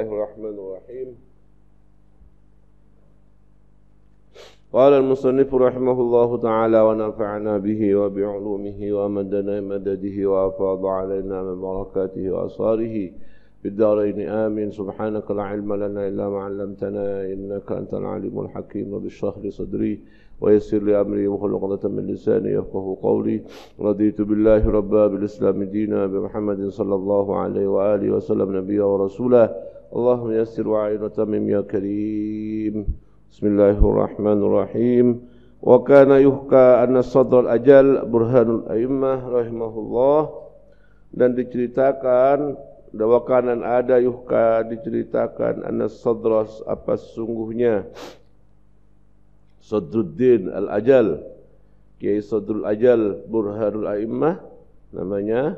الله الرحمن الرحيم قال المصنف رحمه الله تعالى ونفعنا به وبعلومه ومدنا مدده وأفاض علينا من بركاته وأسراره في الدارين آمين سبحانك لا علم لنا إلا ما علمتنا إنك أنت العليم الحكيم رب لي صدري ويسر لي أمري واحلل عقدة من لساني يفقه قولي رضيت بالله ربا بالإسلام دينا بمحمد صلى الله عليه وآله وسلم نبيا ورسولا اللهم يسر وعيرة من يا كريم بسم الله الرحمن الرحيم وكان يحكى أن صدر الأجل برهان الأئمة رحمه الله dan diceritakan dawakanan ada yuhka diceritakan anna sadras apa sungguhnya Sadruddin Al-Ajal Kiai Sadrul Ajal Burhanul A'immah namanya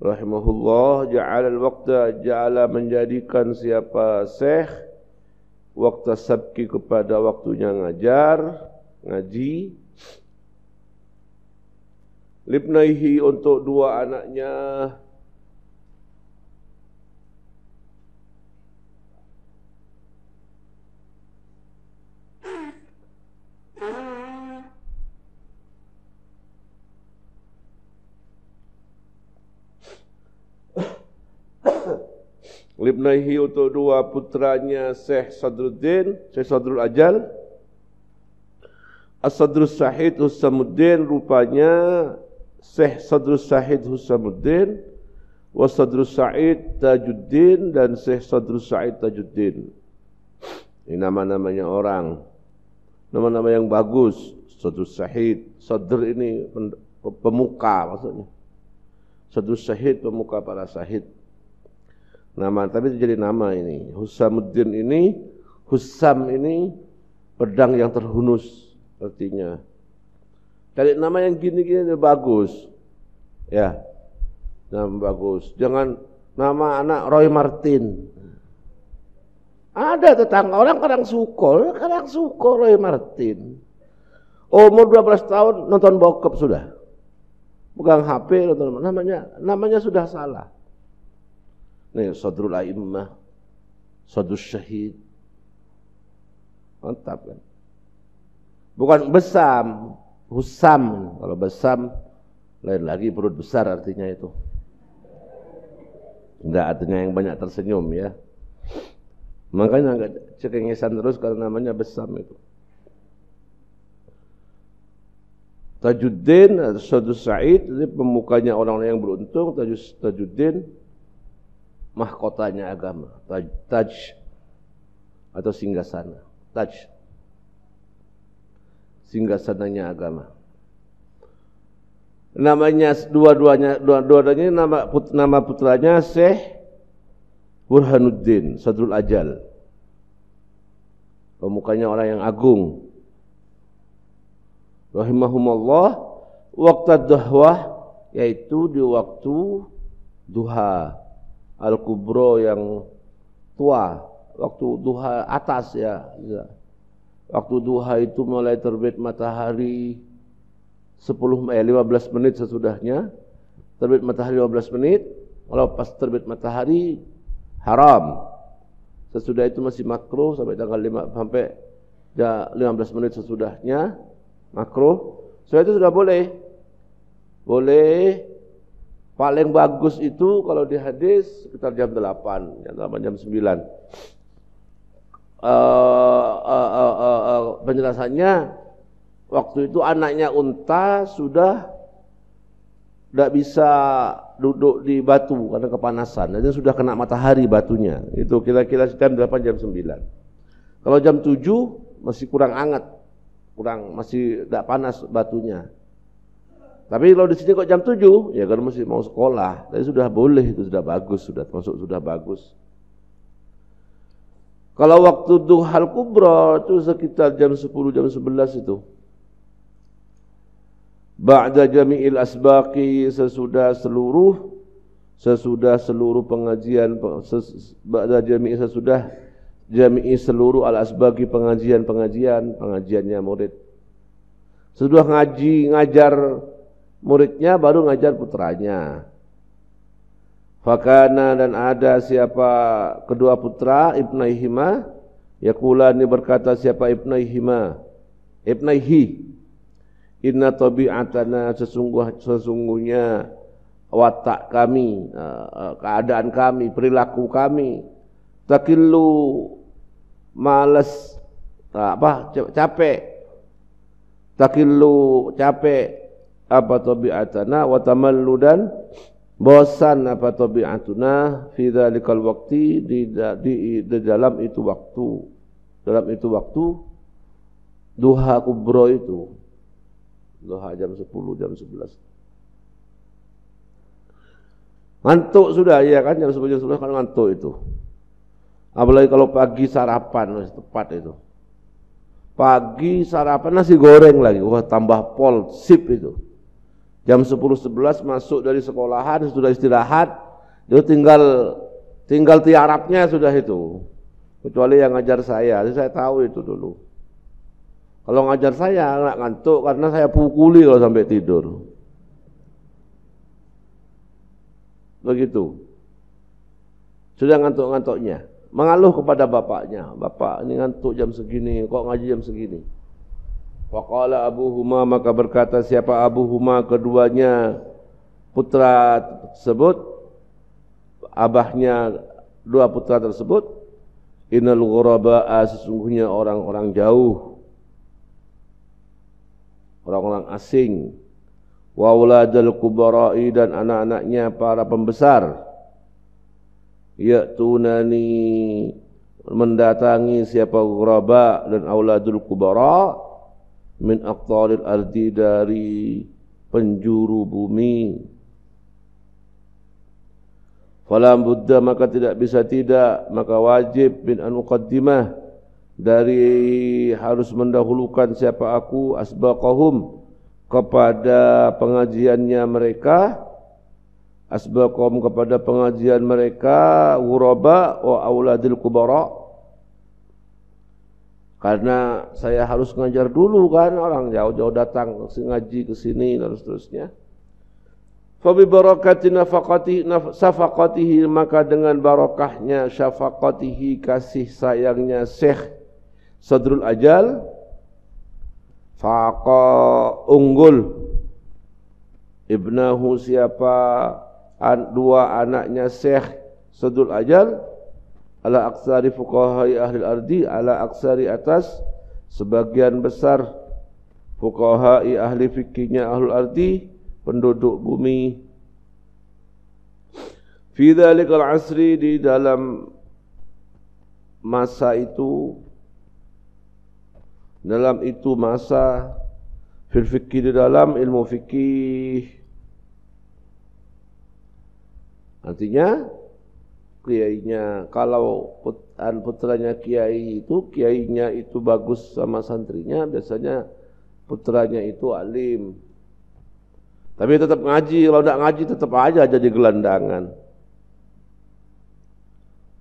rahimahullah ja'ala al-waqta ja'ala menjadikan siapa syekh waqta sabki kepada waktunya ngajar ngaji libnaihi untuk dua anaknya mm Libnaihi untuk dua putranya Syekh Sadruddin, Syekh Sadrul Ajal, As-Sadrus Sahid Husamuddin rupanya Syekh Sadrus Sahid Husamuddin Wasadrus Said Tajuddin dan Syekh Sadrus Said Tajuddin. Ini nama-namanya orang. Nama-nama yang bagus. Sadrus Sahid. Sadr ini pemuka maksudnya. Sadrus Sahid pemuka para sahid. Nama, tapi itu jadi nama ini. Husamuddin ini, Husam ini pedang yang terhunus artinya. Cari nama yang gini-gini bagus. Ya, nama bagus. Jangan nama anak Roy Martin. Ada tetangga orang kadang suko, kadang suko Roy Martin. Umur 12 tahun nonton bokep sudah. Pegang HP nonton namanya namanya sudah salah. Nih Sadrul A'immah, Sadrul Syahid. Mantap kan? Bukan besam, husam. Kalau besam, lain lagi perut besar artinya itu. Enggak artinya yang banyak tersenyum ya. Makanya agak cekengesan terus kalau namanya besam itu. Tajuddin atau Sa'id, pemukanya orang-orang yang beruntung, Tajuddin, mahkotanya agama, taj, taj atau singgasana, taj singgasananya agama. Namanya dua-duanya dua-duanya nama put, nama putranya Syekh Burhanuddin Sadrul Ajal. Pemukanya orang yang agung. Rahimahumallah waktu dahwah yaitu di waktu duha Al-Kubro yang tua waktu duha atas ya, ya. Waktu duha itu mulai terbit matahari 10 eh, 15 menit sesudahnya. Terbit matahari 15 menit, kalau pas terbit matahari haram. Sesudah itu masih makro sampai tanggal 5 sampai ya, 15 menit sesudahnya makro sesudah itu sudah boleh. Boleh Paling bagus itu kalau di hadis sekitar jam 8, ya, jam 8, jam 9. Uh, uh, uh, uh, uh, penjelasannya waktu itu anaknya unta sudah tidak bisa duduk di batu karena kepanasan. Jadi sudah kena matahari batunya. Itu kira-kira jam 8 jam 9. Kalau jam 7 masih kurang hangat, kurang masih tidak panas batunya. Tapi kalau di sini kok jam 7, ya kan masih mau sekolah. Tapi sudah boleh, itu sudah bagus, sudah masuk sudah bagus. Kalau waktu duhal kubro itu sekitar jam 10, jam 11 itu. Ba'da jami'il asbaqi sesudah seluruh sesudah seluruh pengajian ses, ba'da jami'i sesudah jami'i seluruh al asbaqi pengajian-pengajian pengajiannya murid. Sesudah ngaji, ngajar muridnya baru ngajar putranya Fakana dan ada siapa kedua putra Ibnaihima Yakulani berkata siapa Ibnaihima Ibnaihi Inna tabi'atana sesungguh, sesungguhnya watak kami, eh, keadaan kami, perilaku kami. Takilu males apa capek. Takilu capek apa tabiatana wa tamalludan bosan apa tabiatuna fi dzalikal waqti di, di, dalam itu waktu dalam itu waktu duha kubro itu duha jam 10 jam 11 ngantuk sudah ya kan jam 10 jam 11 kan ngantuk itu apalagi kalau pagi sarapan masih tepat itu pagi sarapan nasi goreng lagi wah tambah pol sip itu jam 10.11 masuk dari sekolahan sudah istirahat itu tinggal tinggal tiarapnya sudah itu kecuali yang ngajar saya jadi saya tahu itu dulu kalau ngajar saya nggak ngantuk karena saya pukuli kalau sampai tidur begitu sudah ngantuk-ngantuknya mengaluh kepada bapaknya bapak ini ngantuk jam segini kok ngaji jam segini Waqala Abu Huma maka berkata siapa Abu Huma keduanya putra tersebut abahnya dua putra tersebut innal ghuraba'a ah, sesungguhnya orang-orang jauh orang-orang asing wa auladul kubara'i dan anak-anaknya para pembesar ya'tunani mendatangi siapa ghuraba dan auladul kubara min aqtaril ardi dari penjuru bumi Falam Buddha maka tidak bisa tidak maka wajib min an uqaddimah dari harus mendahulukan siapa aku asbaqahum kepada pengajiannya mereka asbaqahum kepada pengajian mereka ghuraba wa auladil kubara karena saya harus ngajar dulu kan orang jauh-jauh datang ngaji ke sini dan seterusnya. Fabi barakati nafakati maka dengan barokahnya syafakatihi kasih sayangnya Syekh Sadrul Ajal faqa unggul ibnahu siapa dua anaknya Syekh Sadrul Ajal ala aksari fuqahai ahli ardi ala aksari atas sebagian besar fuqahai ahli fikinya ahli ardi penduduk bumi fi dhalikal asri di dalam masa itu dalam itu masa fil fikih di dalam ilmu fikih Artinya kiainya kalau putan putranya kiai itu kiainya itu bagus sama santrinya biasanya putranya itu alim tapi tetap ngaji kalau tidak ngaji tetap aja jadi gelandangan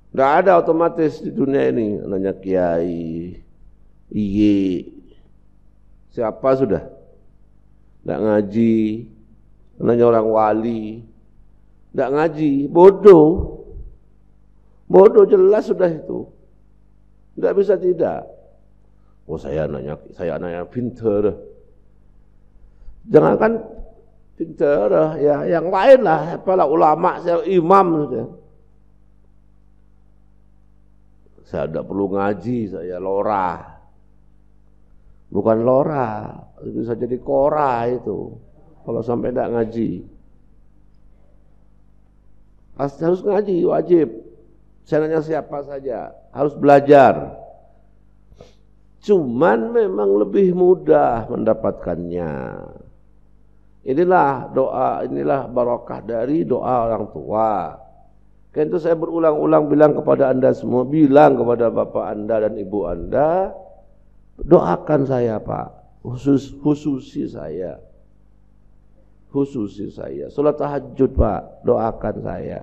tidak ada otomatis di dunia ini nanya kiai iye siapa sudah tidak ngaji nanya orang wali tidak ngaji bodoh Bodoh jelas sudah itu. Tidak bisa tidak. Oh saya anaknya, saya anaknya pinter. Jangankan pinter, ya yang lain lah, apalah ulama, saya imam. Saya, saya tidak perlu ngaji, saya lora. Bukan lora, itu bisa jadi kora itu. Kalau sampai tidak ngaji. Harus ngaji, wajib. Saya nanya siapa saja, harus belajar. Cuman memang lebih mudah mendapatkannya. Inilah doa, inilah barokah dari doa orang tua. Karena itu saya berulang-ulang bilang kepada anda semua, bilang kepada bapak anda dan ibu anda, doakan saya pak, khusus khususi saya, khususi saya. Sholat tahajud pak, doakan saya.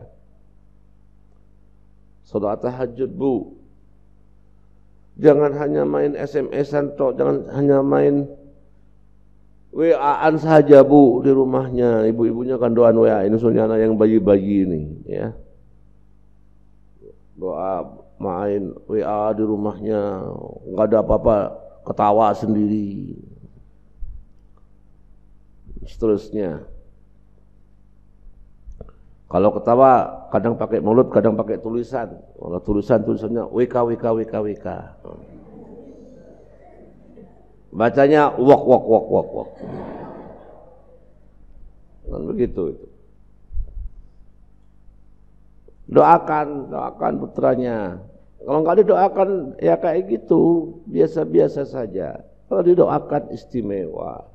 Salat tahajud bu. Jangan hanya main SMS-an toh, jangan hanya main WA-an saja bu di rumahnya. Ibu-ibunya kan doan WA ini soalnya anak yang bayi-bayi ini ya. Doa main WA di rumahnya, nggak ada apa-apa, ketawa sendiri. Seterusnya. Kalau ketawa kadang pakai mulut, kadang pakai tulisan. Kalau tulisan tulisannya WK WK WK WK. Bacanya wok wok wok wok wok. dan begitu itu. Doakan, doakan putranya. Kalau enggak didoakan ya kayak gitu, biasa-biasa saja. Kalau didoakan istimewa.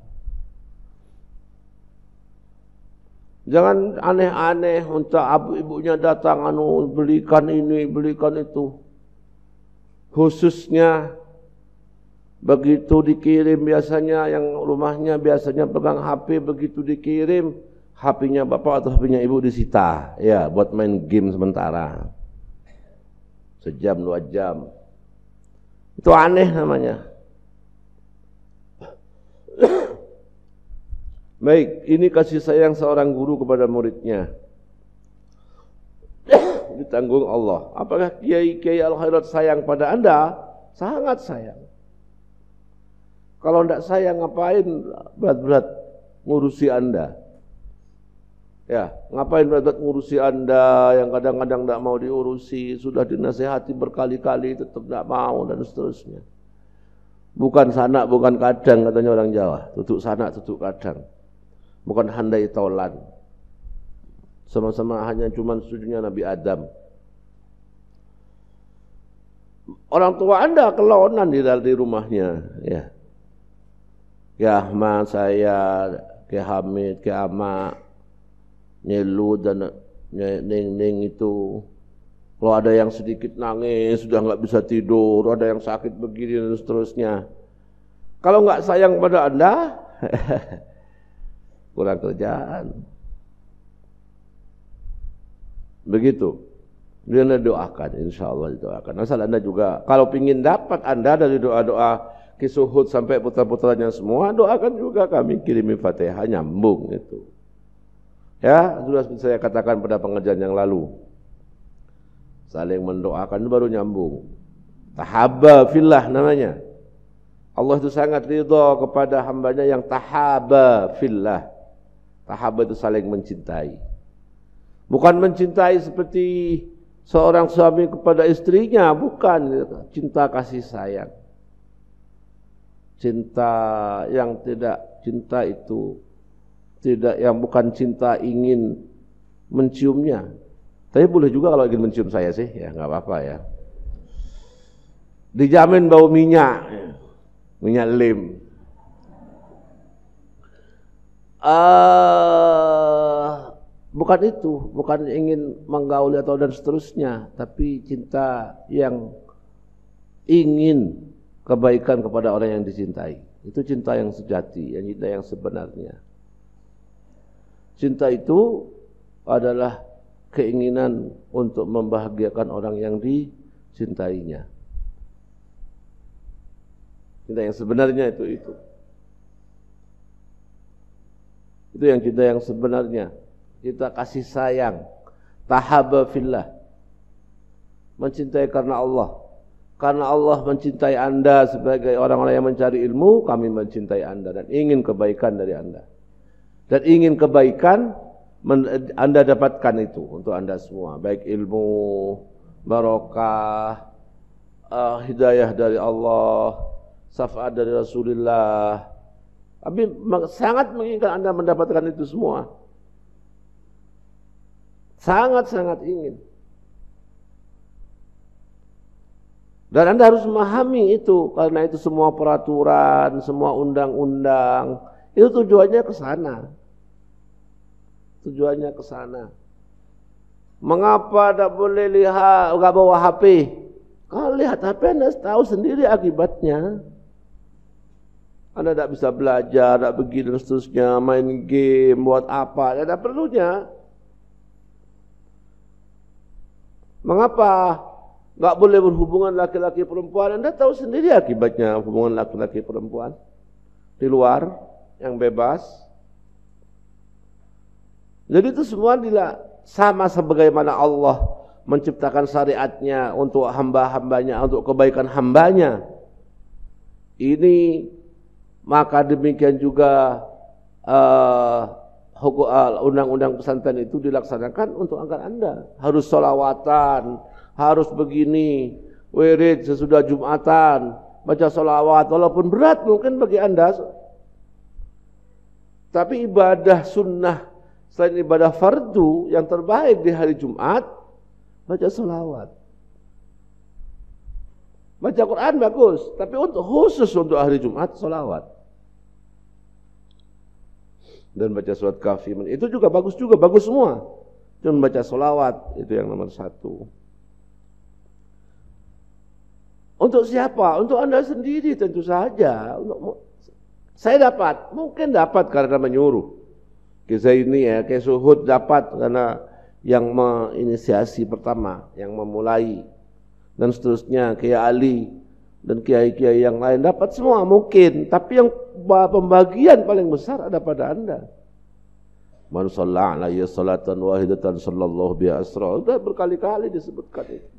Jangan aneh-aneh untuk abu ibunya datang anu belikan ini, belikan itu. Khususnya begitu dikirim biasanya yang rumahnya biasanya pegang HP begitu dikirim HP-nya bapak atau HP-nya ibu disita ya buat main game sementara sejam dua jam itu aneh namanya Baik, ini kasih sayang seorang guru kepada muridnya. Ditanggung Allah. Apakah kiai-kiai al-khairat sayang pada Anda? Sangat sayang. Kalau tidak sayang ngapain berat-berat ngurusi Anda? Ya, ngapain berat-berat ngurusi Anda yang kadang-kadang tidak mau diurusi, sudah dinasehati berkali-kali tetap tidak mau dan seterusnya. Bukan sanak, bukan kadang katanya orang Jawa. Tutup sanak, tutup kadang bukan handai taulan. Sama-sama hanya cuman sujudnya Nabi Adam. Orang tua Anda kelonan di di rumahnya, ya. Ya Ahmad saya, Ki Hamid, Ki Ama, Nyelu dan Neng Neng itu kalau ada yang sedikit nangis, sudah nggak bisa tidur, ada yang sakit begini dan seterusnya. Kalau nggak sayang pada Anda, kurang kerjaan. Begitu. Dia doakan, insya Allah doakan. Asal anda juga, kalau ingin dapat anda dari doa-doa kisuhud sampai putra-putranya semua, doakan juga kami kirimi fatihah nyambung itu. Ya, sudah saya katakan pada pengajian yang lalu. Saling mendoakan baru nyambung. Tahabba fillah namanya. Allah itu sangat ridha kepada hambanya yang tahaba fillah. Sahabat itu saling mencintai. Bukan mencintai seperti seorang suami kepada istrinya, bukan cinta kasih sayang. Cinta yang tidak cinta itu tidak yang bukan cinta ingin menciumnya. Tapi boleh juga kalau ingin mencium saya sih, ya nggak apa-apa ya. Dijamin bau minyak, minyak lem uh, bukan itu, bukan ingin menggauli atau dan seterusnya, tapi cinta yang ingin kebaikan kepada orang yang dicintai. Itu cinta yang sejati, yang cinta yang sebenarnya. Cinta itu adalah keinginan untuk membahagiakan orang yang dicintainya. Cinta yang sebenarnya itu itu. Itu yang cinta yang sebenarnya. Cinta kasih sayang. Tahaba fillah. Mencintai karena Allah. Karena Allah mencintai anda sebagai orang-orang yang mencari ilmu, kami mencintai anda dan ingin kebaikan dari anda. Dan ingin kebaikan, anda dapatkan itu untuk anda semua. Baik ilmu, barokah, uh, hidayah dari Allah, syafaat dari Rasulullah, tapi sangat menginginkan Anda mendapatkan itu semua. Sangat-sangat ingin. Dan Anda harus memahami itu karena itu semua peraturan, semua undang-undang itu tujuannya ke sana. Tujuannya ke sana. Mengapa tidak boleh lihat nggak bawa HP? Kalau lihat HP Anda tahu sendiri akibatnya. Anda tidak bisa belajar, tidak begini dan seterusnya, main game, buat apa, tidak ada perlunya. Mengapa Tidak boleh berhubungan laki-laki perempuan? Anda tahu sendiri akibatnya hubungan laki-laki perempuan di luar yang bebas. Jadi itu semua sama sebagaimana Allah menciptakan syariatnya untuk hamba-hambanya, untuk kebaikan hambanya. Ini maka demikian juga eh, undang eh, undang-undang pesantren itu dilaksanakan untuk angkat anda harus solawatan harus begini wirid sesudah jumatan baca solawat walaupun berat mungkin bagi anda tapi ibadah sunnah selain ibadah fardu yang terbaik di hari Jumat baca solawat Baca Quran bagus, tapi untuk khusus untuk hari Jumat solawat. Dan baca surat kafi, itu juga bagus juga, bagus semua. Cuma baca solawat, itu yang nomor satu. Untuk siapa? Untuk anda sendiri tentu saja. Untuk, saya dapat, mungkin dapat karena menyuruh. Kisah ini ya, kayak suhud dapat karena yang menginisiasi pertama, yang memulai dan seterusnya Kiai Ali dan kiai-kiai yang lain dapat semua mungkin tapi yang pembagian paling besar ada pada anda man shalla salatan wahidatan sallallahu bi asra sudah berkali-kali disebutkan itu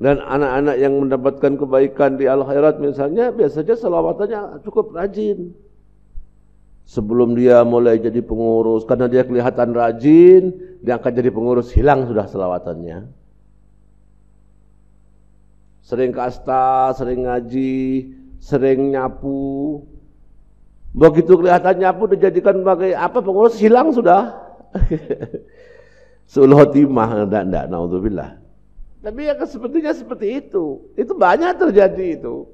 dan anak-anak yang mendapatkan kebaikan di al khairat misalnya biasanya selawatannya cukup rajin sebelum dia mulai jadi pengurus karena dia kelihatan rajin dia akan jadi pengurus hilang sudah selawatannya sering kasta, sering ngaji, sering nyapu. Begitu kelihatan nyapu dijadikan sebagai apa pengurus hilang sudah. Sul timah enggak enggak naudzubillah. Tapi ya sepertinya seperti itu. Itu banyak terjadi itu.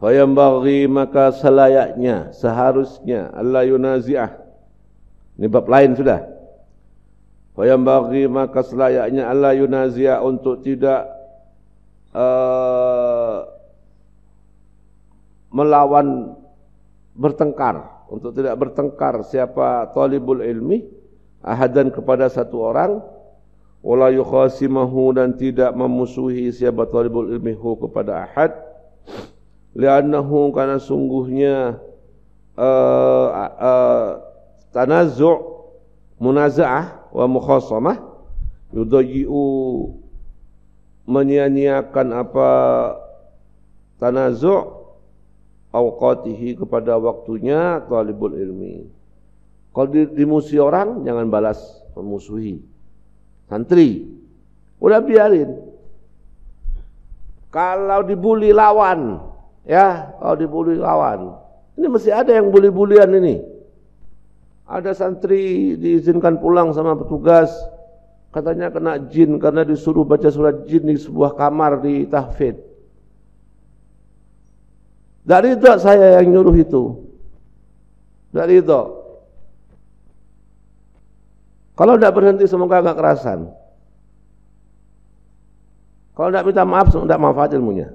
Fayambaghi maka selayaknya, seharusnya Allah yunazi'ah. Ini bab lain sudah. Fayambaghi maka selayaknya Allah yunazi'ah untuk tidak Eh, melawan bertengkar untuk tidak bertengkar siapa talibul ilmi ahadan kepada satu orang wala yukhasimahu dan tidak memusuhi siapa talibul ilmi hu kepada ahad liannahu karena sungguhnya uh, uh, tanazzu munazaah wa mukhasamah yudayyi'u menyanyiakan nyiakan apa tanazuk awqatihi kepada waktunya talibul ilmi. Kalau dimusuhi orang jangan balas memusuhi. Santri udah biarin. Kalau dibuli lawan, ya, kalau dibuli lawan. Ini masih ada yang bully-bulian ini. Ada santri diizinkan pulang sama petugas, Katanya kena jin karena disuruh baca surat jin di sebuah kamar di tahfid. Dari itu saya yang nyuruh itu. Dari itu. Kalau tidak berhenti semoga agak kerasan. Kalau tidak minta maaf, tidak manfaat ilmunya.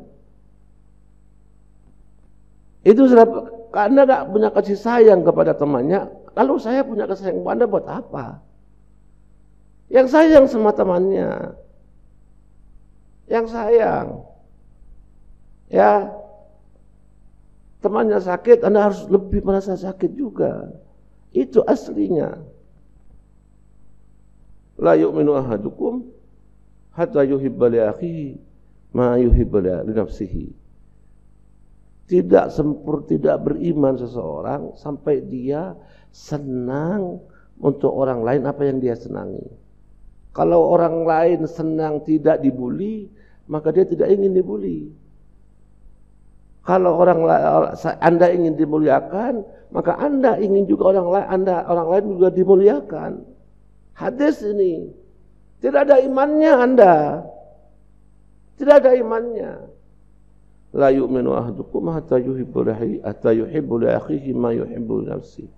Itu sudah karena tidak punya kasih sayang kepada temannya. Kalau saya punya kasih sayang kepada Anda buat apa? Yang sayang sama temannya. Yang sayang. Ya. Temannya sakit, Anda harus lebih merasa sakit juga. Itu aslinya. La yu'minu ahadukum hatta yuhibba li akhihi ma yuhibba li nafsihi. Tidak sempur, tidak beriman seseorang sampai dia senang untuk orang lain apa yang dia senangi. Kalau orang lain senang tidak dibuli, maka dia tidak ingin dibuli. Kalau orang Anda ingin dimuliakan, maka Anda ingin juga orang lain Anda orang lain juga dimuliakan. Hadis ini tidak ada imannya Anda. Tidak ada imannya. La yu'minu ahadukum hatta yuhibbu li akhihi ma yuhibbu nafsihi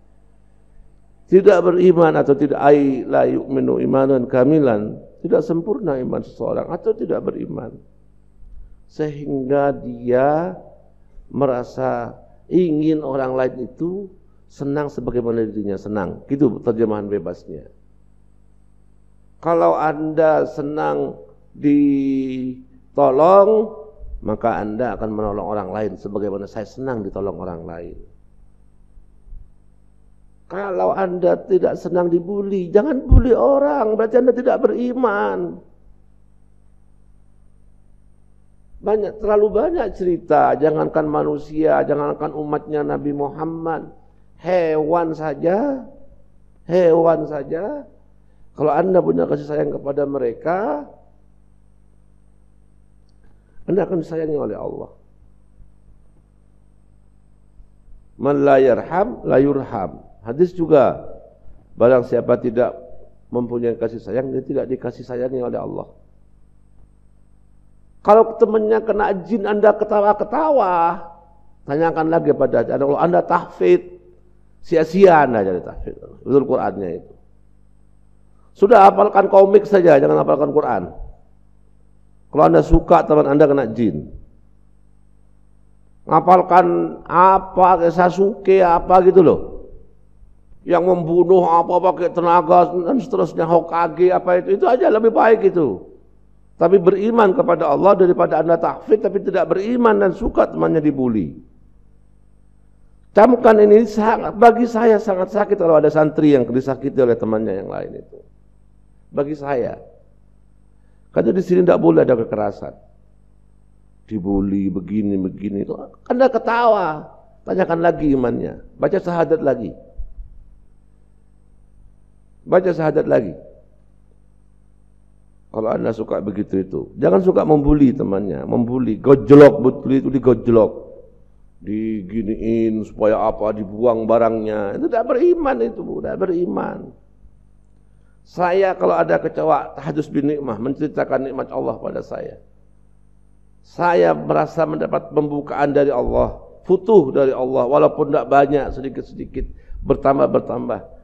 tidak beriman atau tidak ai la yu'minu imanan kamilan, tidak sempurna iman seseorang atau tidak beriman. Sehingga dia merasa ingin orang lain itu senang sebagaimana dirinya senang. Gitu terjemahan bebasnya. Kalau Anda senang ditolong, maka Anda akan menolong orang lain sebagaimana saya senang ditolong orang lain. Kalau Anda tidak senang dibully, jangan bully orang, berarti Anda tidak beriman. Banyak terlalu banyak cerita, jangankan manusia, jangankan umatnya Nabi Muhammad, hewan saja, hewan saja. Kalau Anda punya kasih sayang kepada mereka, Anda akan disayangi oleh Allah. Man la yarham la yurham. Hadis juga barang siapa tidak mempunyai kasih sayang dia tidak dikasih sayang oleh Allah. Kalau temannya kena jin Anda ketawa-ketawa, tanyakan lagi pada Anda kalau Anda tahfid sia-sia Anda jadi tahfid. Betul Qur'annya itu. Sudah hafalkan komik saja, jangan hafalkan Qur'an. Kalau Anda suka teman Anda kena jin. Ngapalkan apa, Sasuke apa gitu loh yang membunuh apa pakai tenaga dan seterusnya Hokage apa itu itu aja lebih baik itu tapi beriman kepada Allah daripada anda takfir tapi tidak beriman dan suka temannya dibully camkan ini sangat, bagi saya sangat sakit kalau ada santri yang disakiti oleh temannya yang lain itu bagi saya karena di sini tidak boleh ada kekerasan dibully begini begini itu anda ketawa tanyakan lagi imannya baca sahadat lagi baca syahadat lagi. Kalau anda suka begitu itu, jangan suka membuli temannya, membuli, gojlok, betul itu digojlok, diginiin supaya apa, dibuang barangnya, itu tidak beriman itu, tidak beriman. Saya kalau ada kecewa, tahadus bin nikmah, menceritakan nikmat Allah pada saya. Saya merasa mendapat pembukaan dari Allah, futuh dari Allah, walaupun tidak banyak, sedikit-sedikit, bertambah-bertambah.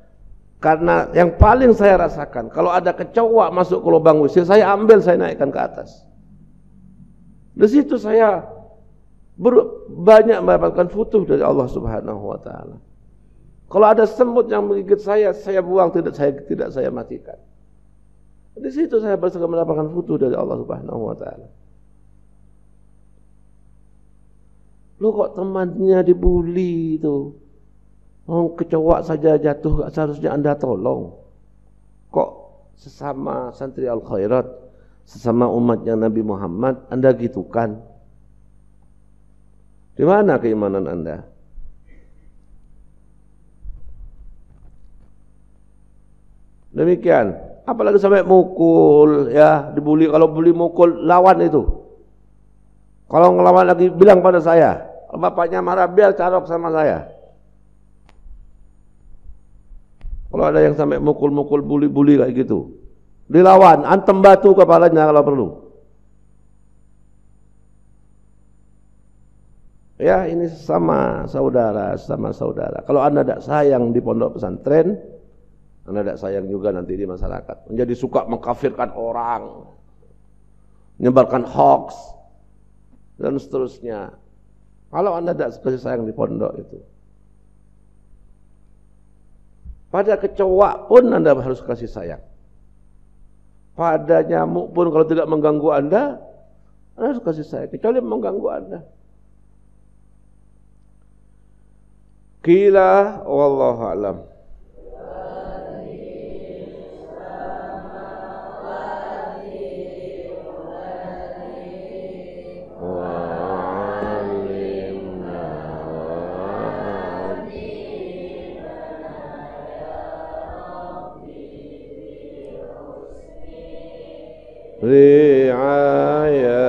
Karena yang paling saya rasakan, kalau ada kecoa masuk ke lubang usil, saya ambil, saya naikkan ke atas. Di situ saya banyak mendapatkan futuh dari Allah Subhanahu wa taala. Kalau ada semut yang menggigit saya, saya buang, tidak saya tidak saya matikan. Di situ saya bersegera mendapatkan futuh dari Allah Subhanahu wa taala. Lu kok temannya dibully itu? Oh, kecoa saja jatuh, seharusnya Anda tolong. Kok sesama santri Al-Khairat, sesama umatnya Nabi Muhammad, Anda gitukan? Di mana keimanan Anda? Demikian. Apalagi sampai mukul, ya dibully. Kalau bully mukul, lawan itu. Kalau ngelawan lagi, bilang pada saya. Bapaknya marah, biar carok sama saya. Kalau ada yang sampai mukul-mukul buli-buli kayak gitu. Dilawan, antem batu kepalanya kalau perlu. Ya ini sama saudara, sama saudara. Kalau anda tidak sayang di pondok pesantren, anda tidak sayang juga nanti di masyarakat. Menjadi suka mengkafirkan orang, menyebarkan hoax, dan seterusnya. Kalau anda tidak kasih sayang di pondok itu, pada kecoa pun Anda harus kasih sayang. Pada nyamuk pun kalau tidak mengganggu Anda, Anda harus kasih sayang. Kecuali mengganggu Anda. Kila wallahu alam. Yeah.